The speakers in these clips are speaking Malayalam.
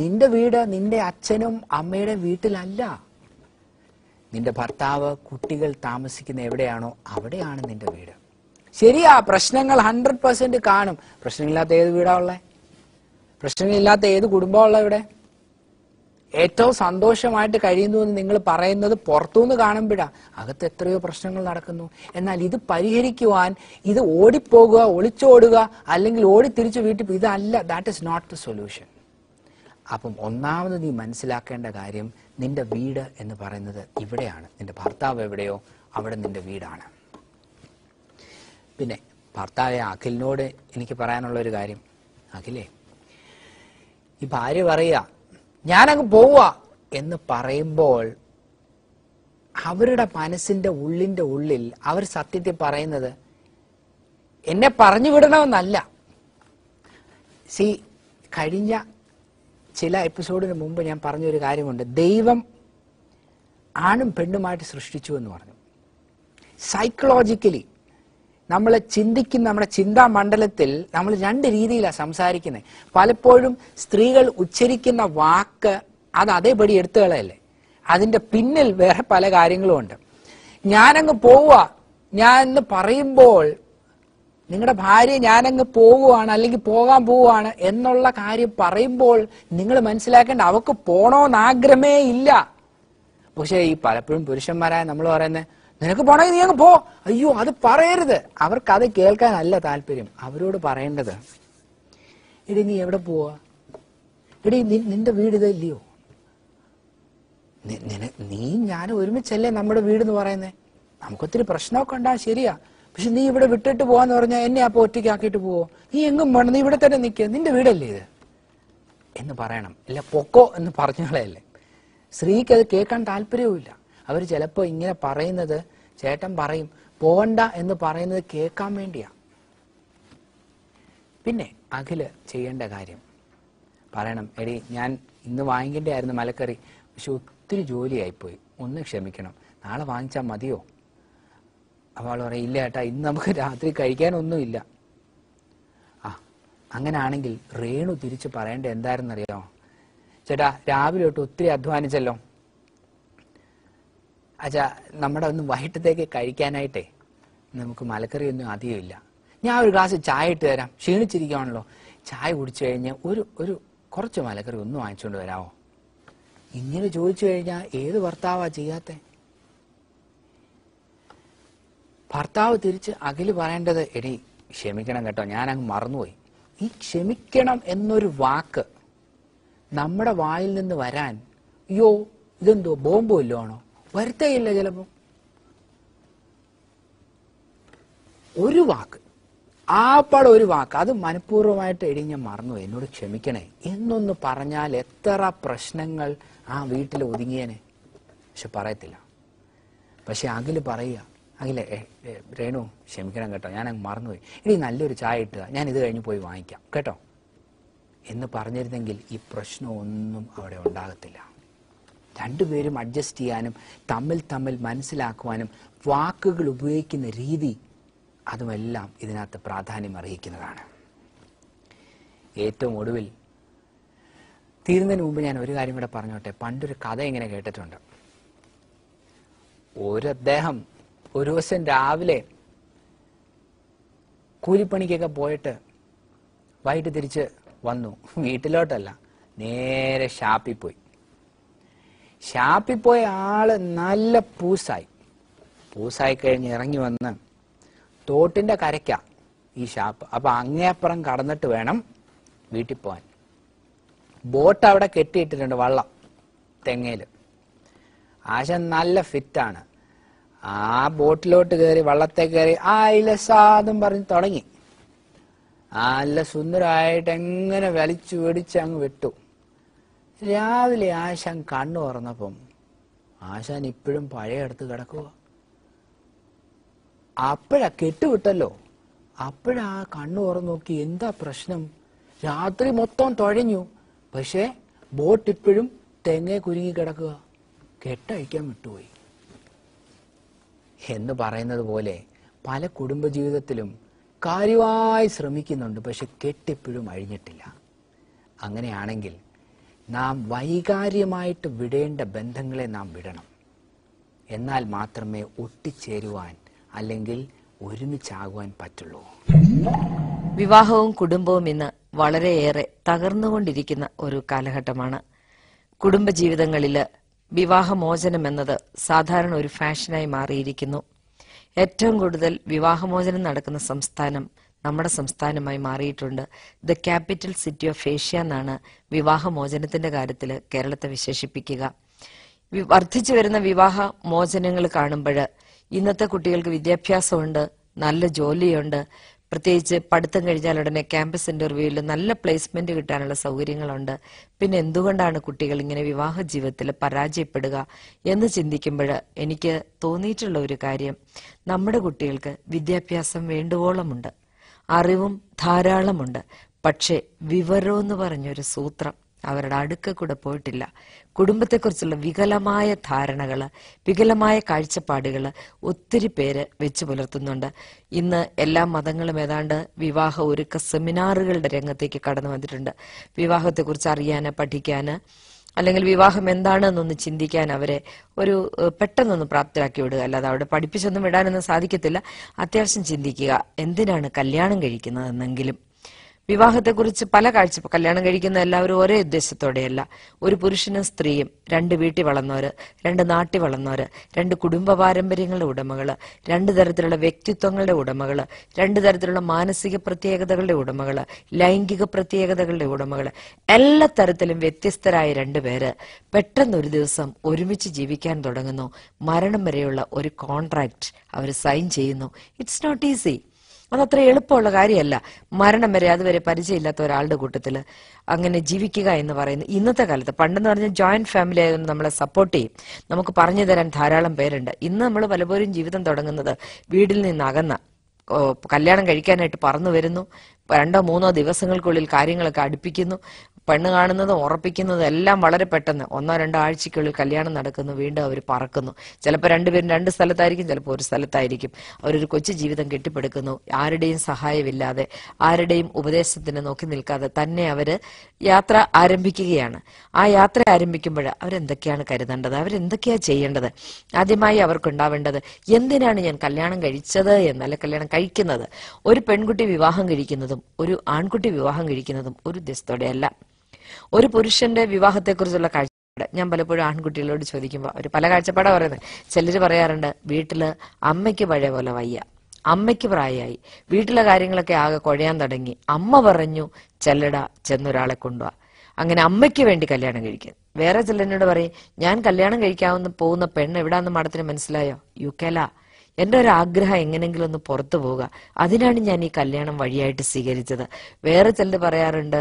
നിന്റെ വീട് നിന്റെ അച്ഛനും അമ്മയുടെ വീട്ടിലല്ല നിന്റെ ഭർത്താവ് കുട്ടികൾ താമസിക്കുന്ന എവിടെയാണോ അവിടെയാണ് നിന്റെ വീട് ശരിയാ പ്രശ്നങ്ങൾ ഹൺഡ്രഡ് പെർസെന്റ് കാണും പ്രശ്നങ്ങളില്ലാത്ത ഏത് വീടാ ഉള്ളേ പ്രശ്നങ്ങളില്ലാത്ത ഏത് ഉള്ളത് ഇവിടെ ഏറ്റവും സന്തോഷമായിട്ട് കഴിയുന്നു എന്ന് നിങ്ങൾ പറയുന്നത് പുറത്തുനിന്ന് കാണുമ്പോഴാ അകത്ത് എത്രയോ പ്രശ്നങ്ങൾ നടക്കുന്നു എന്നാൽ ഇത് പരിഹരിക്കുവാൻ ഇത് ഓടിപ്പോകുക ഒളിച്ചോടുക അല്ലെങ്കിൽ ഓടി തിരിച്ചു വീട്ടിൽ ഇതല്ല that is not the solution അപ്പം ഒന്നാമത് നീ മനസ്സിലാക്കേണ്ട കാര്യം നിന്റെ വീട് എന്ന് പറയുന്നത് ഇവിടെയാണ് നിന്റെ ഭർത്താവ് എവിടെയോ അവിടെ നിന്റെ വീടാണ് പിന്നെ ഭർത്താവെ അഖിലിനോട് എനിക്ക് പറയാനുള്ള ഒരു കാര്യം അഖിലേ ഈ ഭാര്യ പറയുക ഞാനങ്ങ് പോവുക എന്ന് പറയുമ്പോൾ അവരുടെ മനസ്സിന്റെ ഉള്ളിന്റെ ഉള്ളിൽ അവർ സത്യത്തിൽ പറയുന്നത് എന്നെ പറഞ്ഞു വിടണമെന്നല്ല സി കഴിഞ്ഞ ചില എപ്പിസോഡിന് മുമ്പ് ഞാൻ പറഞ്ഞൊരു കാര്യമുണ്ട് ദൈവം ആണും പെണ്ണുമായിട്ട് സൃഷ്ടിച്ചു എന്ന് പറഞ്ഞു സൈക്കോളജിക്കലി നമ്മൾ ചിന്തിക്കുന്ന നമ്മുടെ ചിന്താ മണ്ഡലത്തിൽ നമ്മൾ രണ്ട് രീതിയിലാണ് സംസാരിക്കുന്നത് പലപ്പോഴും സ്ത്രീകൾ ഉച്ചരിക്കുന്ന വാക്ക് അത് അതേപടി എടുത്തു കളയല്ലേ അതിന്റെ പിന്നിൽ വേറെ പല കാര്യങ്ങളും ഉണ്ട് ഞാനങ്ങ് പോവുക ഞാൻ എന്ന് പറയുമ്പോൾ നിങ്ങളുടെ ഭാര്യ ഞാനങ്ങ് പോവുകയാണ് അല്ലെങ്കിൽ പോകാൻ പോവുകയാണ് എന്നുള്ള കാര്യം പറയുമ്പോൾ നിങ്ങൾ മനസ്സിലാക്കേണ്ട അവക്ക് പോണോന്നാഗ്രഹമേ ആഗ്രഹമേ ഇല്ല പക്ഷേ ഈ പലപ്പോഴും പുരുഷന്മാരായ നമ്മൾ പറയുന്നത് നിനക്ക് പണയം നീ അങ്ങ് പോ അയ്യോ അത് പറയരുത് അവർക്ക് അത് കേൾക്കാനല്ല താല്പര്യം അവരോട് പറയേണ്ടത് എടി നീ എവിടെ പോവാ എടി നിന്റെ വീട് ഇതല്ലയോ നീ ഞാൻ ഒരുമിച്ചല്ലേ നമ്മുടെ വീട് എന്ന് പറയുന്നേ നമുക്കൊത്തിരി പ്രശ്നമൊക്കെ ഉണ്ടാ ശരിയാ പക്ഷെ നീ ഇവിടെ വിട്ടിട്ട് പോവാന്ന് പറഞ്ഞാൽ എന്നെ അപ്പൊ ആക്കിയിട്ട് പോവോ നീ എങ്ങും വേണം നീ ഇവിടെ തന്നെ നിൽക്കുക നിന്റെ വീടല്ലേ ഇത് എന്ന് പറയണം അല്ല പൊക്കോ എന്ന് പറഞ്ഞാളല്ലേ സ്ത്രീക്ക് അത് കേൾക്കാൻ താല്പര്യവുമില്ല അവർ ചിലപ്പോൾ ഇങ്ങനെ പറയുന്നത് ചേട്ടൻ പറയും പോവണ്ട എന്ന് പറയുന്നത് കേൾക്കാൻ വേണ്ടിയാ പിന്നെ അഖില് ചെയ്യേണ്ട കാര്യം പറയണം എടി ഞാൻ ഇന്ന് വാങ്ങിക്കേണ്ടായിരുന്നു മലക്കറി പക്ഷെ ഒത്തിരി ജോലിയായിപ്പോയി ഒന്ന് ക്ഷമിക്കണം നാളെ വാങ്ങിച്ചാൽ മതിയോ അവൾ പറയും ഇല്ല ഏട്ടാ ഇന്ന് നമുക്ക് രാത്രി കഴിക്കാനൊന്നുമില്ല ആ അങ്ങനെയാണെങ്കിൽ രേണു തിരിച്ച് പറയേണ്ട എന്തായിരുന്നറിയോ ചേട്ടാ രാവിലെ തൊട്ട് ഒത്തിരി അധ്വാനിച്ചല്ലോ അച്ഛ നമ്മുടെ ഒന്ന് വൈകിട്ടത്തേക്ക് കഴിക്കാനായിട്ടേ നമുക്ക് മലക്കറി ഒന്നും അധികമില്ല ഞാൻ ഒരു ഗ്ലാസ് ചായ ഇട്ട് തരാം ക്ഷീണിച്ചിരിക്കുകയാണല്ലോ ചായ കുടിച്ചു കഴിഞ്ഞാൽ ഒരു ഒരു കുറച്ച് മലക്കറി ഒന്നും വാങ്ങിച്ചുകൊണ്ട് വരാമോ ഇങ്ങനെ ചോദിച്ചു കഴിഞ്ഞാൽ ഏത് ഭർത്താവാ ചെയ്യാത്ത ഭർത്താവ് തിരിച്ച് അഖില് പറയേണ്ടത് എടി ക്ഷമിക്കണം കേട്ടോ ഞാൻ അങ്ങ് മറന്നുപോയി ഈ ക്ഷമിക്കണം എന്നൊരു വാക്ക് നമ്മുടെ വായിൽ നിന്ന് വരാൻ അയ്യോ ഇതെന്തോ ബോംബ് വല്ലോ ആണോ വരുത്തേയില്ല ചിലപ്പോ ഒരു വാക്ക് ആപ്പാട് ഒരു വാക്ക് അത് മനഃപൂർവ്വമായിട്ട് എഴുതി മറന്നു എന്നോട് ക്ഷമിക്കണേ എന്നൊന്ന് പറഞ്ഞാൽ എത്ര പ്രശ്നങ്ങൾ ആ വീട്ടിൽ ഒതുങ്ങിയനെ പക്ഷെ പറയത്തില്ല പക്ഷെ അഖിൽ പറയുക അഖില രേണു ക്ഷമിക്കണം കേട്ടോ ഞാൻ അങ്ങ് മറന്നുപോയി ഇനി നല്ലൊരു ചായ ഇട്ടുക ഞാൻ ഇത് കഴിഞ്ഞ് പോയി വാങ്ങിക്കാം കേട്ടോ എന്ന് പറഞ്ഞിരുന്നെങ്കിൽ ഈ പ്രശ്നമൊന്നും അവിടെ ഉണ്ടാകത്തില്ല രണ്ടുപേരും അഡ്ജസ്റ്റ് ചെയ്യാനും തമ്മിൽ തമ്മിൽ മനസ്സിലാക്കുവാനും വാക്കുകൾ ഉപയോഗിക്കുന്ന രീതി അതുമെല്ലാം ഇതിനകത്ത് പ്രാധാന്യം അർഹിക്കുന്നതാണ് ഏറ്റവും ഒടുവിൽ തീരുന്നതിന് മുമ്പ് ഞാൻ ഒരു കാര്യം കൂടെ പറഞ്ഞോട്ടെ പണ്ടൊരു കഥ ഇങ്ങനെ കേട്ടിട്ടുണ്ട് ഒരു അദ്ദേഹം ഒരു ദിവസം രാവിലെ കൂലിപ്പണിക്കൊക്കെ പോയിട്ട് വൈകിട്ട് തിരിച്ച് വന്നു വീട്ടിലോട്ടല്ല നേരെ ഷാപ്പിൽ പോയി ശാപ്പിപ്പോയ ആള് നല്ല പൂസായി പൂസായി കഴിഞ്ഞ് ഇറങ്ങി വന്ന് തോട്ടിന്റെ കരയ്ക്ക ഈ ഷാപ്പ് അപ്പൊ അങ്ങേപ്പുറം കടന്നിട്ട് വേണം വീട്ടിൽ പോവാൻ ബോട്ട് അവിടെ കെട്ടിയിട്ടിട്ടുണ്ട് വള്ളം തെങ്ങയില് ആശ നല്ല ഫിറ്റാണ് ആ ബോട്ടിലോട്ട് കയറി വള്ളത്തെ കയറി ആ സാധം പറഞ്ഞ് തുടങ്ങി നല്ല സുന്ദരമായിട്ട് എങ്ങനെ വലിച്ചു വെടിച്ച് അങ്ങ് വിട്ടു രാവിലെ ആശാൻ കണ്ണു തുറന്നപ്പം ആശാൻ ഇപ്പോഴും പഴയ അടുത്ത് കിടക്കുക അപ്പോഴാ കെട്ടുവിട്ടല്ലോ അപ്പോഴാ കണ്ണു തുറന്നു നോക്കി എന്താ പ്രശ്നം രാത്രി മൊത്തം തുഴഞ്ഞു പക്ഷേ ബോട്ട് ഇപ്പോഴും തെങ്ങേ കുരുങ്ങി കിടക്കുക കെട്ടഴിക്കാൻ വിട്ടുപോയി എന്ന് പറയുന്നത് പോലെ പല കുടുംബജീവിതത്തിലും കാര്യമായി ശ്രമിക്കുന്നുണ്ട് പക്ഷെ കെട്ടിപ്പോഴും അഴിഞ്ഞിട്ടില്ല അങ്ങനെയാണെങ്കിൽ നാം വൈകാര്യമായിട്ട് വിടേണ്ട ബന്ധങ്ങളെ നാം വിടണം എന്നാൽ മാത്രമേ ഒട്ടിച്ചേരുവാൻ അല്ലെങ്കിൽ ഒരുമിച്ചാകുവാൻ പറ്റുള്ളൂ വിവാഹവും കുടുംബവും ഇന്ന് വളരെയേറെ തകർന്നുകൊണ്ടിരിക്കുന്ന ഒരു കാലഘട്ടമാണ് കുടുംബജീവിതങ്ങളിൽ വിവാഹമോചനം എന്നത് സാധാരണ ഒരു ഫാഷനായി മാറിയിരിക്കുന്നു ഏറ്റവും കൂടുതൽ വിവാഹമോചനം നടക്കുന്ന സംസ്ഥാനം നമ്മുടെ സംസ്ഥാനമായി മാറിയിട്ടുണ്ട് the capital city of Asia എന്നാണ് വിവാഹമോചനത്തിന്റെ കാര്യത്തിൽ കേരളത്തെ വിശേഷിപ്പിക്കുക വർദ്ധിച്ചു വരുന്ന വിവാഹ മോചനങ്ങൾ കാണുമ്പോൾ ഇന്നത്തെ കുട്ടികൾക്ക് വിദ്യാഭ്യാസമുണ്ട് നല്ല ജോലിയുണ്ട് പ്രത്യേകിച്ച് പഠിത്തം കഴിഞ്ഞാൽ ഉടനെ ക്യാമ്പസ് ഇന്റർവ്യൂവിൽ നല്ല പ്ലേസ്മെന്റ് കിട്ടാനുള്ള സൗകര്യങ്ങളുണ്ട് പിന്നെ എന്തുകൊണ്ടാണ് കുട്ടികൾ ഇങ്ങനെ വിവാഹ ജീവിതത്തിൽ പരാജയപ്പെടുക എന്ന് ചിന്തിക്കുമ്പോൾ എനിക്ക് തോന്നിയിട്ടുള്ള ഒരു കാര്യം നമ്മുടെ കുട്ടികൾക്ക് വിദ്യാഭ്യാസം വേണ്ടുവോളമുണ്ട് അറിവും ധാരാളമുണ്ട് പക്ഷേ വിവരം എന്ന് പറഞ്ഞൊരു സൂത്രം അവരുടെ അടുക്ക കൂടെ പോയിട്ടില്ല കുടുംബത്തെക്കുറിച്ചുള്ള വികലമായ ധാരണകൾ വികലമായ കാഴ്ചപ്പാടുകൾ ഒത്തിരി പേര് വെച്ചു പുലർത്തുന്നുണ്ട് ഇന്ന് എല്ലാ മതങ്ങളും ഏതാണ്ട് വിവാഹ ഒരുക്ക സെമിനാറുകളുടെ രംഗത്തേക്ക് കടന്നു വന്നിട്ടുണ്ട് വിവാഹത്തെക്കുറിച്ച് അറിയാന് പഠിക്കാന് അല്ലെങ്കിൽ വിവാഹം എന്താണെന്നൊന്ന് ചിന്തിക്കാൻ അവരെ ഒരു പെട്ടെന്നൊന്ന് പ്രാപ്തരാക്കി വിടുക അല്ലാതെ അവിടെ പഠിപ്പിച്ചൊന്നും വിടാനൊന്നും സാധിക്കത്തില്ല അത്യാവശ്യം ചിന്തിക്കുക എന്തിനാണ് കല്യാണം കഴിക്കുന്നതെന്നെങ്കിലും വിവാഹത്തെക്കുറിച്ച് പല കാഴ്ച കല്യാണം കഴിക്കുന്ന എല്ലാവരും ഒരേ ഉദ്ദേശത്തോടെയല്ല ഒരു പുരുഷനും സ്ത്രീയും രണ്ട് വീട്ടിൽ വളർന്നവര് രണ്ട് നാട്ടിൽ വളർന്നവര് രണ്ട് കുടുംബ പാരമ്പര്യങ്ങളുടെ ഉടമകള് രണ്ട് തരത്തിലുള്ള വ്യക്തിത്വങ്ങളുടെ ഉടമകള് രണ്ട് തരത്തിലുള്ള മാനസിക പ്രത്യേകതകളുടെ ഉടമകള് ലൈംഗിക പ്രത്യേകതകളുടെ ഉടമകള് എല്ലാ തരത്തിലും വ്യത്യസ്തരായ രണ്ടുപേര് പെട്ടെന്ന് ഒരു ദിവസം ഒരുമിച്ച് ജീവിക്കാൻ തുടങ്ങുന്നു മരണം വരെയുള്ള ഒരു കോൺട്രാക്ട് അവർ സൈൻ ചെയ്യുന്നു ഇറ്റ്സ് നോട്ട് ഈസി അതത്ര എളുപ്പമുള്ള കാര്യമല്ല മരണം വരെ അതുവരെ പരിചയമില്ലാത്ത ഒരാളുടെ കൂട്ടത്തിൽ അങ്ങനെ ജീവിക്കുക എന്ന് പറയുന്നത് ഇന്നത്തെ കാലത്ത് പണ്ടെന്ന് പറഞ്ഞാൽ ജോയിന്റ് ഫാമിലി ആയതുകൊണ്ട് നമ്മളെ സപ്പോർട്ട് ചെയ്യും നമുക്ക് പറഞ്ഞു തരാൻ ധാരാളം പേരുണ്ട് ഇന്ന് നമ്മൾ പലപ്പോഴും ജീവിതം തുടങ്ങുന്നത് വീടിൽ അകന്ന കല്യാണം കഴിക്കാനായിട്ട് പറന്നു വരുന്നു രണ്ടോ മൂന്നോ ദിവസങ്ങൾക്കുള്ളിൽ കാര്യങ്ങളൊക്കെ അടുപ്പിക്കുന്നു പെണ്ണ് കാണുന്നതും ഉറപ്പിക്കുന്നതും എല്ലാം വളരെ പെട്ടെന്ന് ഒന്നോ രണ്ടോ ആഴ്ചയ്ക്കുള്ളിൽ കല്യാണം നടക്കുന്നു വീണ്ടും അവർ പറക്കുന്നു ചിലപ്പോൾ രണ്ടുപേരും രണ്ട് സ്ഥലത്തായിരിക്കും ചിലപ്പോൾ ഒരു സ്ഥലത്തായിരിക്കും അവരൊരു കൊച്ചു ജീവിതം കെട്ടിപ്പടുക്കുന്നു ആരുടെയും സഹായമില്ലാതെ ആരുടെയും ഉപദേശത്തിന് നോക്കി നിൽക്കാതെ തന്നെ അവർ യാത്ര ആരംഭിക്കുകയാണ് ആ യാത്ര ആരംഭിക്കുമ്പോൾ അവരെന്തൊക്കെയാണ് കരുതേണ്ടത് അവരെന്തൊക്കെയാണ് ചെയ്യേണ്ടത് ആദ്യമായി അവർക്കുണ്ടാവേണ്ടത് എന്തിനാണ് ഞാൻ കല്യാണം കഴിച്ചത് എന്നല്ല കല്യാണം കഴിക്കുന്നത് ഒരു പെൺകുട്ടി വിവാഹം കഴിക്കുന്നത് കഴിക്കുന്നതും ഒരു ആൺകുട്ടി വിവാഹം കഴിക്കുന്നതും ഒരു ദിവസത്തോടെയല്ല ഒരു പുരുഷന്റെ വിവാഹത്തെക്കുറിച്ചുള്ള കാഴ്ചപ്പാട് ഞാൻ പലപ്പോഴും ആൺകുട്ടികളോട് ചോദിക്കുമ്പോൾ അവർ പല കാഴ്ചപ്പാടാ പറയുന്നത് ചിലർ പറയാറുണ്ട് വീട്ടില് അമ്മയ്ക്ക് പഴയ പോലെ വയ്യ അമ്മയ്ക്ക് പ്രായമായി വീട്ടിലെ കാര്യങ്ങളൊക്കെ ആകെ കുഴയാൻ തുടങ്ങി അമ്മ പറഞ്ഞു ചെല്ലട ചെന്നൊരാളെ കൊണ്ടുപോവാ അങ്ങനെ അമ്മയ്ക്ക് വേണ്ടി കല്യാണം കഴിക്കുന്നു വേറെ ചിലനോട് പറയും ഞാൻ കല്യാണം കഴിക്കാവുന്ന പോകുന്ന പെണ്ണ് എവിടാന്ന് മാഡത്തിന് മനസ്സിലായോ യു കെല എൻ്റെ ഒരു ആഗ്രഹം എങ്ങനെങ്കിലും ഒന്ന് പുറത്തു പോവുക അതിനാണ് ഞാൻ ഈ കല്യാണം വഴിയായിട്ട് സ്വീകരിച്ചത് വേറെ ചിലർ പറയാറുണ്ട്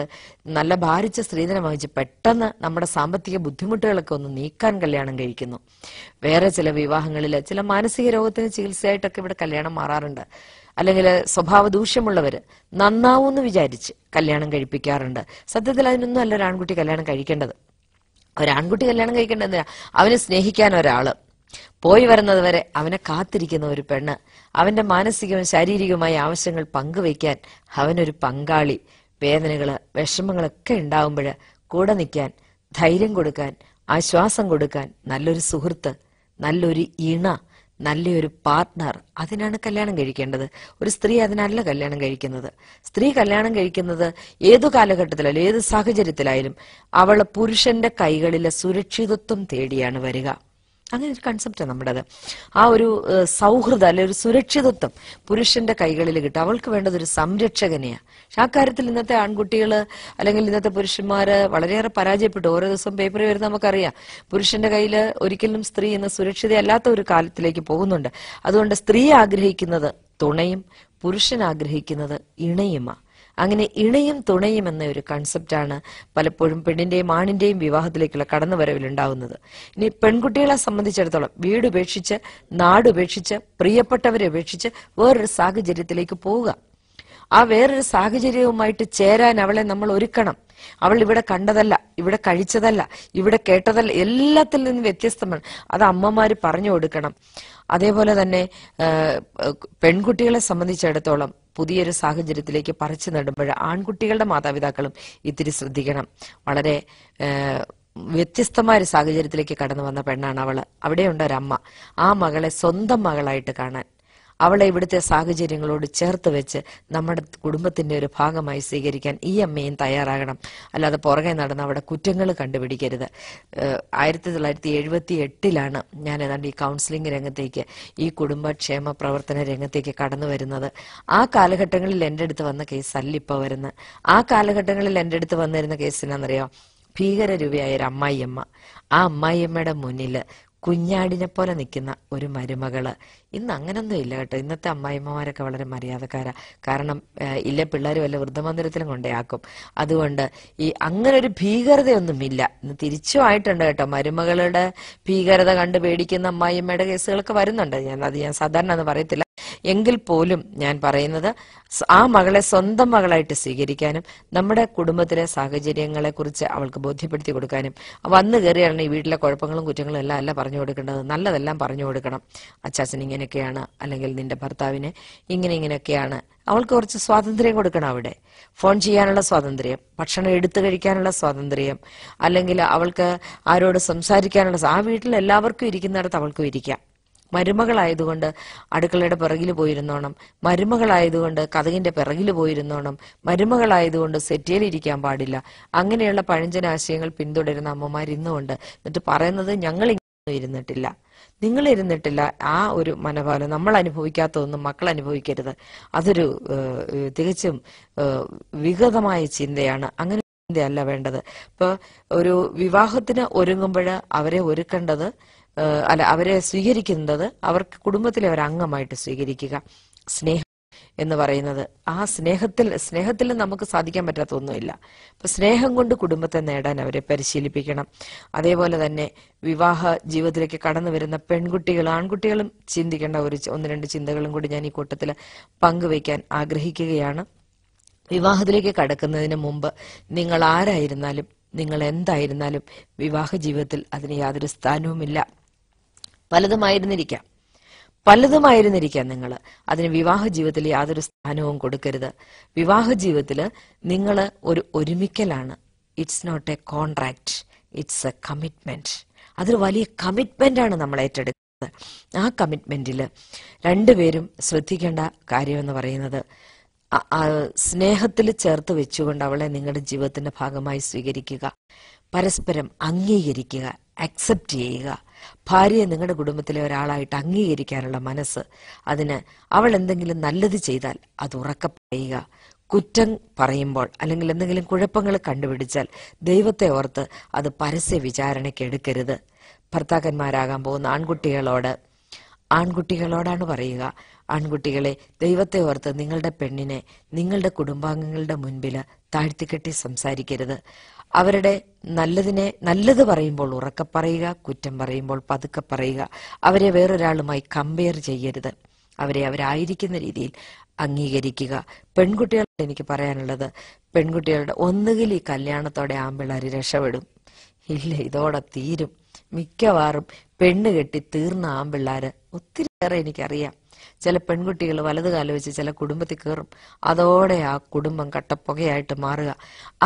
നല്ല ഭാരിച്ച സ്ത്രീധനം വഹിച്ച് പെട്ടെന്ന് നമ്മുടെ സാമ്പത്തിക ബുദ്ധിമുട്ടുകളൊക്കെ ഒന്ന് നീക്കാൻ കല്യാണം കഴിക്കുന്നു വേറെ ചില വിവാഹങ്ങളിൽ ചില മാനസിക രോഗത്തിന് ചികിത്സയായിട്ടൊക്കെ ഇവിടെ കല്യാണം മാറാറുണ്ട് അല്ലെങ്കിൽ സ്വഭാവ ദൂഷ്യമുള്ളവര് നന്നാവൂന്ന് വിചാരിച്ച് കല്യാണം കഴിപ്പിക്കാറുണ്ട് സത്യത്തിൽ അതിനൊന്നും അല്ല ഒരാൺകുട്ടി കല്യാണം കഴിക്കേണ്ടത് ഒരാൺകുട്ടി കല്യാണം കഴിക്കേണ്ടത് അവനെ സ്നേഹിക്കാൻ ഒരാള് പോയി വരുന്നത് വരെ അവനെ കാത്തിരിക്കുന്ന ഒരു പെണ്ണ് അവന്റെ മാനസികവും ശാരീരികവുമായ ആവശ്യങ്ങൾ പങ്കുവയ്ക്കാൻ അവനൊരു പങ്കാളി വേദനകള് വിഷമങ്ങളൊക്കെ ഉണ്ടാവുമ്പോൾ കൂടെ നിൽക്കാൻ ധൈര്യം കൊടുക്കാൻ ആശ്വാസം കൊടുക്കാൻ നല്ലൊരു സുഹൃത്ത് നല്ലൊരു ഇണ നല്ലൊരു പാർട്ട്ണർ അതിനാണ് കല്യാണം കഴിക്കേണ്ടത് ഒരു സ്ത്രീ അതിനല്ല കല്യാണം കഴിക്കുന്നത് സ്ത്രീ കല്യാണം കഴിക്കുന്നത് ഏതു കാലഘട്ടത്തിലും ഏത് സാഹചര്യത്തിലായാലും അവൾ പുരുഷന്റെ കൈകളിലെ സുരക്ഷിതത്വം തേടിയാണ് വരിക അങ്ങനെ ഒരു കൺസെപ്റ്റാണ് നമ്മുടേത് ആ ഒരു സൗഹൃദം അല്ലെ ഒരു സുരക്ഷിതത്വം പുരുഷന്റെ കൈകളിൽ കിട്ടും അവൾക്ക് വേണ്ടത് ഒരു സംരക്ഷകനെയാണ് പക്ഷെ ആ കാര്യത്തിൽ ഇന്നത്തെ ആൺകുട്ടികൾ അല്ലെങ്കിൽ ഇന്നത്തെ പുരുഷന്മാര് വളരെയേറെ പരാജയപ്പെട്ടു ഓരോ ദിവസം പേപ്പറിൽ വരുന്ന നമുക്കറിയാം പുരുഷന്റെ കയ്യിൽ ഒരിക്കലും സ്ത്രീ എന്ന സുരക്ഷിതയല്ലാത്ത ഒരു കാലത്തിലേക്ക് പോകുന്നുണ്ട് അതുകൊണ്ട് സ്ത്രീ ആഗ്രഹിക്കുന്നത് തുണയും പുരുഷൻ ആഗ്രഹിക്കുന്നത് ഇണയുമാണ് അങ്ങനെ ഇണയും തുണയും എന്ന ഒരു കൺസെപ്റ്റാണ് പലപ്പോഴും പെണ്ണിന്റെയും ആണിന്റെയും വിവാഹത്തിലേക്കുള്ള കടന്നുവരവിലുണ്ടാവുന്നത് ഇനി പെൺകുട്ടികളെ സംബന്ധിച്ചിടത്തോളം വീടുപേക്ഷിച്ച് നാടുപേക്ഷിച്ച് പ്രിയപ്പെട്ടവരെ ഉപേക്ഷിച്ച് വേറൊരു സാഹചര്യത്തിലേക്ക് പോവുക ആ വേറൊരു സാഹചര്യവുമായിട്ട് ചേരാൻ അവളെ നമ്മൾ ഒരുക്കണം അവൾ ഇവിടെ കണ്ടതല്ല ഇവിടെ കഴിച്ചതല്ല ഇവിടെ കേട്ടതല്ല എല്ലാത്തിൽ നിന്ന് വ്യത്യസ്തമാണ് അത് അമ്മമാര് പറഞ്ഞു കൊടുക്കണം അതേപോലെ തന്നെ പെൺകുട്ടികളെ സംബന്ധിച്ചിടത്തോളം പുതിയൊരു സാഹചര്യത്തിലേക്ക് പറിച്ചു നടുമ്പോൾ ആൺകുട്ടികളുടെ മാതാപിതാക്കളും ഇത്തിരി ശ്രദ്ധിക്കണം വളരെ വ്യത്യസ്തമായ ഒരു സാഹചര്യത്തിലേക്ക് കടന്നു വന്ന പെണ്ണാണ് അവള് അവിടെയുണ്ട് ഒരമ്മ ആ മകളെ സ്വന്തം മകളായിട്ട് കാണാൻ അവളെ ഇവിടുത്തെ സാഹചര്യങ്ങളോട് ചേർത്ത് വെച്ച് നമ്മുടെ കുടുംബത്തിന്റെ ഒരു ഭാഗമായി സ്വീകരിക്കാൻ ഈ അമ്മയും തയ്യാറാകണം അല്ലാതെ പുറകെ നടന്ന് അവിടെ കുറ്റങ്ങൾ കണ്ടുപിടിക്കരുത് ആയിരത്തി തൊള്ളായിരത്തി എഴുപത്തി എട്ടിലാണ് ഞാൻ ഏതാണ്ട് ഈ കൗൺസിലിംഗ് രംഗത്തേക്ക് ഈ കുടുംബക്ഷേമ പ്രവർത്തന രംഗത്തേക്ക് കടന്നു വരുന്നത് ആ കാലഘട്ടങ്ങളിൽ എൻ്റെ അടുത്ത് വന്ന കേസല്ല ഇപ്പൊ വരുന്നത് ആ കാലഘട്ടങ്ങളിൽ എൻ്റെ അടുത്ത് വന്നിരുന്ന കേസിനാന്നറിയോ ഭീകര രൂപയായ ഒരു അമ്മായിയമ്മ ആ അമ്മായിയമ്മയുടെ മുന്നിൽ കുഞ്ഞാടിനെ പോലെ നിൽക്കുന്ന ഒരു മരുമകള് ഇന്ന് അങ്ങനൊന്നും ഇല്ല കേട്ടോ ഇന്നത്തെ അമ്മായിമ്മമാരൊക്കെ വളരെ മര്യാദക്കാരാ കാരണം ഇല്ല പിള്ളേർ വല്ല വൃദ്ധമന്ദിരത്തിലും കൊണ്ടേയാക്കും അതുകൊണ്ട് ഈ അങ്ങനെ ഒരു ഭീകരതയൊന്നും ഇല്ല ഇന്ന് തിരിച്ചു ആയിട്ടുണ്ട് കേട്ടോ മരുമകളുടെ ഭീകരത കണ്ട് പേടിക്കുന്ന അമ്മായിമ്മയുടെ കേസുകളൊക്കെ വരുന്നുണ്ട് ഞാൻ അത് ഞാൻ സാധാരണ എന്ന് പറയത്തില്ല എങ്കിൽ പോലും ഞാൻ പറയുന്നത് ആ മകളെ സ്വന്തം മകളായിട്ട് സ്വീകരിക്കാനും നമ്മുടെ കുടുംബത്തിലെ സാഹചര്യങ്ങളെ കുറിച്ച് അവൾക്ക് ബോധ്യപ്പെടുത്തി കൊടുക്കാനും വന്നു കയറിയാണ് ഈ വീട്ടിലെ കുഴപ്പങ്ങളും കുറ്റങ്ങളും എല്ലാം അല്ല പറഞ്ഞു കൊടുക്കേണ്ടത് നല്ലതെല്ലാം പറഞ്ഞു കൊടുക്കണം അച്ചാച്ചൻ ഇങ്ങനെയൊക്കെയാണ് അല്ലെങ്കിൽ നിന്റെ ഭർത്താവിന് ഇങ്ങനെ ഇങ്ങനെയൊക്കെയാണ് അവൾക്ക് കുറച്ച് സ്വാതന്ത്ര്യം കൊടുക്കണം അവിടെ ഫോൺ ചെയ്യാനുള്ള സ്വാതന്ത്ര്യം ഭക്ഷണം എടുത്തു കഴിക്കാനുള്ള സ്വാതന്ത്ര്യം അല്ലെങ്കിൽ അവൾക്ക് ആരോട് സംസാരിക്കാനുള്ള ആ വീട്ടിൽ എല്ലാവർക്കും ഇരിക്കുന്നിടത്ത് അവൾക്കും ഇരിക്കാം മരുമകളായതുകൊണ്ട് അടുക്കളയുടെ പിറകിൽ പോയിരുന്നോണം മരുമകളായതുകൊണ്ട് കഥകിന്റെ പിറകിൽ പോയിരുന്നോണം മരുമകളായതുകൊണ്ട് ഇരിക്കാൻ പാടില്ല അങ്ങനെയുള്ള പഴഞ്ചനാശയങ്ങൾ പിന്തുടരുന്ന അമ്മമാർ ഇന്നുമുണ്ട് എന്നിട്ട് പറയുന്നത് ഞങ്ങൾ ഇരുന്നിട്ടില്ല നിങ്ങൾ ഇരുന്നിട്ടില്ല ആ ഒരു മനോഭാവം നമ്മൾ അനുഭവിക്കാത്തതൊന്നും മക്കൾ അനുഭവിക്കരുത് അതൊരു തികച്ചും വിഗതമായ ചിന്തയാണ് അങ്ങനെ ചിന്തയല്ല വേണ്ടത് ഇപ്പൊ ഒരു വിവാഹത്തിന് ഒരുങ്ങുമ്പോഴ് അവരെ ഒരുക്കേണ്ടത് അല്ല അവരെ സ്വീകരിക്കുന്നത് അവർക്ക് കുടുംബത്തിലെ ഒരു അംഗമായിട്ട് സ്വീകരിക്കുക സ്നേഹം എന്ന് പറയുന്നത് ആ സ്നേഹത്തിൽ സ്നേഹത്തിൽ നമുക്ക് സാധിക്കാൻ പറ്റാത്ത ഒന്നുമില്ല അപ്പൊ സ്നേഹം കൊണ്ട് കുടുംബത്തെ നേടാൻ അവരെ പരിശീലിപ്പിക്കണം അതേപോലെ തന്നെ വിവാഹ ജീവിതത്തിലേക്ക് കടന്നു വരുന്ന പെൺകുട്ടികൾ ആൺകുട്ടികളും ചിന്തിക്കേണ്ട ഒരു ഒന്ന് രണ്ട് ചിന്തകളും കൂടി ഞാൻ ഈ കൂട്ടത്തിൽ പങ്കുവയ്ക്കാൻ ആഗ്രഹിക്കുകയാണ് വിവാഹത്തിലേക്ക് കടക്കുന്നതിന് മുമ്പ് നിങ്ങൾ ആരായിരുന്നാലും നിങ്ങൾ എന്തായിരുന്നാലും വിവാഹ ജീവിതത്തിൽ അതിന് യാതൊരു സ്ഥാനവുമില്ല പലതുമായിരുന്നിരിക്കാം പലതുമായിരുന്നിരിക്കാം നിങ്ങൾ അതിന് വിവാഹ ജീവിതത്തിൽ യാതൊരു സ്ഥാനവും കൊടുക്കരുത് വിവാഹ ജീവിതത്തിൽ നിങ്ങൾ ഒരു ഒരുമിക്കലാണ് it's not a contract it's a commitment അതൊരു വലിയ കമ്മിറ്റ്മെന്റ് ആണ് നമ്മൾ ഏറ്റെടുക്കുന്നത് ആ കമ്മിറ്റ്മെന്റിൽ രണ്ടുപേരും ശ്രദ്ധിക്കേണ്ട കാര്യമെന്ന് പറയുന്നത് സ്നേഹത്തിൽ ചേർത്ത് വെച്ചുകൊണ്ട് അവളെ നിങ്ങളുടെ ജീവിതത്തിന്റെ ഭാഗമായി സ്വീകരിക്കുക പരസ്പരം അംഗീകരിക്കുക അക്സെപ്റ്റ് ചെയ്യുക ഭാര്യയെ നിങ്ങളുടെ കുടുംബത്തിലെ ഒരാളായിട്ട് അംഗീകരിക്കാനുള്ള മനസ്സ് അതിന് അവൾ എന്തെങ്കിലും നല്ലത് ചെയ്താൽ അത് ഉറക്ക പറയുക കുറ്റം പറയുമ്പോൾ അല്ലെങ്കിൽ എന്തെങ്കിലും കുഴപ്പങ്ങൾ കണ്ടുപിടിച്ചാൽ ദൈവത്തെ ഓർത്ത് അത് പരസ്യ വിചാരണയ്ക്ക് എടുക്കരുത് ഭർത്താക്കന്മാരാകാൻ പോകുന്ന ആൺകുട്ടികളോട് ആൺകുട്ടികളോടാണ് പറയുക ആൺകുട്ടികളെ ദൈവത്തെ ഓർത്ത് നിങ്ങളുടെ പെണ്ണിനെ നിങ്ങളുടെ കുടുംബാംഗങ്ങളുടെ മുൻപിൽ താഴ്ത്തിക്കെട്ടി സംസാരിക്കരുത് അവരുടെ നല്ലതിനെ നല്ലത് പറയുമ്പോൾ ഉറക്കെ പറയുക കുറ്റം പറയുമ്പോൾ പതുക്കെ പറയുക അവരെ വേറൊരാളുമായി കമ്പയർ ചെയ്യരുത് അവരെ അവരായിരിക്കുന്ന രീതിയിൽ അംഗീകരിക്കുക പെൺകുട്ടികളുടെ എനിക്ക് പറയാനുള്ളത് പെൺകുട്ടികളുടെ ഒന്നുകിൽ ഈ കല്യാണത്തോടെ ആമ്പിളാരി രക്ഷപ്പെടും ഇല്ല ഇതോടെ തീരും മിക്കവാറും പെണ്ണ് കെട്ടി തീർന്ന ഒത്തിരി ഏറെ എനിക്കറിയാം ചില പെൺകുട്ടികൾ വലതുകാലം വെച്ച് ചില കുടുംബത്തിൽ കയറും അതോടെ ആ കുടുംബം കട്ടപ്പുകയായിട്ട് മാറുക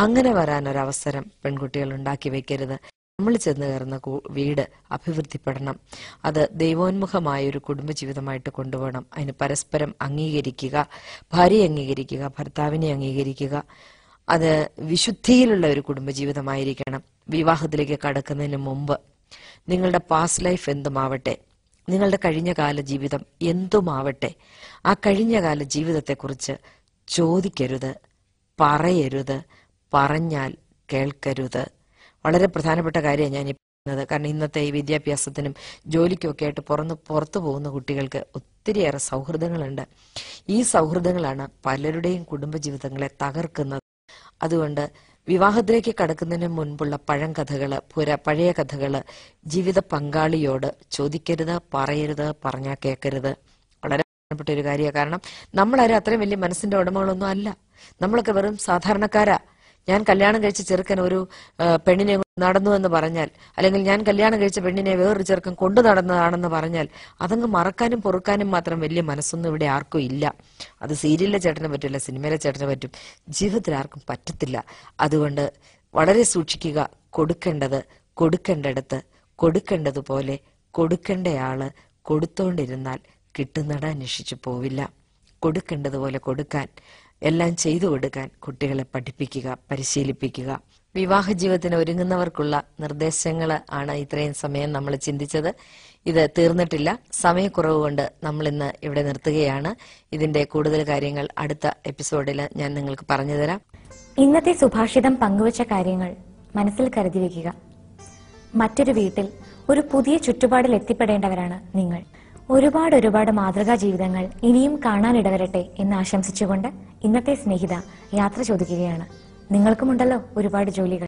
അങ്ങനെ വരാനൊരവസരം പെൺകുട്ടികൾ ഉണ്ടാക്കി വെക്കരുത് നമ്മൾ ചെന്ന് കയറുന്ന വീട് അഭിവൃദ്ധിപ്പെടണം അത് ദൈവോന്മുഖമായ ഒരു കുടുംബജീവിതമായിട്ട് കൊണ്ടുപോകണം അതിന് പരസ്പരം അംഗീകരിക്കുക ഭാര്യയെ അംഗീകരിക്കുക ഭർത്താവിനെ അംഗീകരിക്കുക അത് വിശുദ്ധിയിലുള്ള ഒരു കുടുംബജീവിതമായിരിക്കണം വിവാഹത്തിലേക്ക് കടക്കുന്നതിന് മുമ്പ് നിങ്ങളുടെ പാസ്റ്റ് ലൈഫ് എന്തുമാവട്ടെ നിങ്ങളുടെ കഴിഞ്ഞകാല ജീവിതം എന്തുമാവട്ടെ ആ കഴിഞ്ഞകാല ജീവിതത്തെക്കുറിച്ച് ചോദിക്കരുത് പറയരുത് പറഞ്ഞാൽ കേൾക്കരുത് വളരെ പ്രധാനപ്പെട്ട കാര്യമാണ് ഞാൻ പറയുന്നത് കാരണം ഇന്നത്തെ ഈ വിദ്യാഭ്യാസത്തിനും ജോലിക്കുമൊക്കെ ആയിട്ട് പുറന്ന് പുറത്തു പോകുന്ന കുട്ടികൾക്ക് ഒത്തിരിയേറെ സൗഹൃദങ്ങളുണ്ട് ഈ സൗഹൃദങ്ങളാണ് പലരുടെയും കുടുംബജീവിതങ്ങളെ തകർക്കുന്നത് അതുകൊണ്ട് വിവാഹത്തിലേക്ക് കടക്കുന്നതിന് മുൻപുള്ള പഴം കഥകൾ പുര പഴയ കഥകള് ജീവിത പങ്കാളിയോട് ചോദിക്കരുത് പറയരുത് പറഞ്ഞാൽ കേൾക്കരുത് വളരെ പ്രധാനപ്പെട്ട ഒരു കാര്യമാണ് കാരണം നമ്മളാരും അത്രയും വലിയ മനസ്സിന്റെ ഉടമകളൊന്നും അല്ല നമ്മളൊക്കെ വെറും സാധാരണക്കാരാ ഞാൻ കല്യാണം കഴിച്ച ചെറുക്കൻ ഒരു പെണ്ണിനെ നടന്നു എന്ന് പറഞ്ഞാൽ അല്ലെങ്കിൽ ഞാൻ കല്യാണം കഴിച്ച പെണ്ണിനെ വേറൊരു ചെറുക്കൻ കൊണ്ടു നടന്നതാണെന്ന് പറഞ്ഞാൽ അതങ്ങ് മറക്കാനും പൊറുക്കാനും മാത്രം വലിയ മനസ്സൊന്നും ഇവിടെ ആർക്കും ഇല്ല അത് സീരിയലിലെ ചേട്ടനെ പറ്റില്ല സിനിമയിലെ ചേട്ടനെ പറ്റും ജീവിതത്തിൽ ആർക്കും പറ്റത്തില്ല അതുകൊണ്ട് വളരെ സൂക്ഷിക്കുക കൊടുക്കേണ്ടത് കൊടുക്കേണ്ടടുത്ത് കൊടുക്കേണ്ടതുപോലെ കൊടുക്കേണ്ടയാള് കൊടുത്തോണ്ടിരുന്നാൽ കിട്ടുന്നിട അന്വേഷിച്ചു പോവില്ല കൊടുക്കേണ്ടതുപോലെ കൊടുക്കാൻ എല്ലാം ചെയ്തു കൊടുക്കാൻ കുട്ടികളെ പഠിപ്പിക്കുക പരിശീലിപ്പിക്കുക വിവാഹ ജീവിതത്തിന് ഒരുങ്ങുന്നവർക്കുള്ള നിർദ്ദേശങ്ങൾ ആണ് ഇത്രയും സമയം നമ്മൾ ചിന്തിച്ചത് ഇത് തീർന്നിട്ടില്ല സമയക്കുറവ് കൊണ്ട് നമ്മൾ ഇന്ന് ഇവിടെ നിർത്തുകയാണ് ഇതിന്റെ കൂടുതൽ കാര്യങ്ങൾ അടുത്ത എപ്പിസോഡിൽ ഞാൻ നിങ്ങൾക്ക് പറഞ്ഞു ഇന്നത്തെ സുഭാഷിതം പങ്കുവച്ച കാര്യങ്ങൾ മനസ്സിൽ കരുതി വയ്ക്കുക മറ്റൊരു വീട്ടിൽ ഒരു പുതിയ ചുറ്റുപാടിൽ എത്തിപ്പെടേണ്ടവരാണ് നിങ്ങൾ ഒരുപാട് ഒരുപാട് മാതൃകാ ജീവിതങ്ങൾ ഇനിയും കാണാനിടവരട്ടെ എന്ന് ആശംസിച്ചുകൊണ്ട് ഇന്നത്തെ സ്നേഹിത യാത്ര ചോദിക്കുകയാണ് നിങ്ങൾക്കുമുണ്ടല്ലോ ഒരുപാട് ജോലികൾ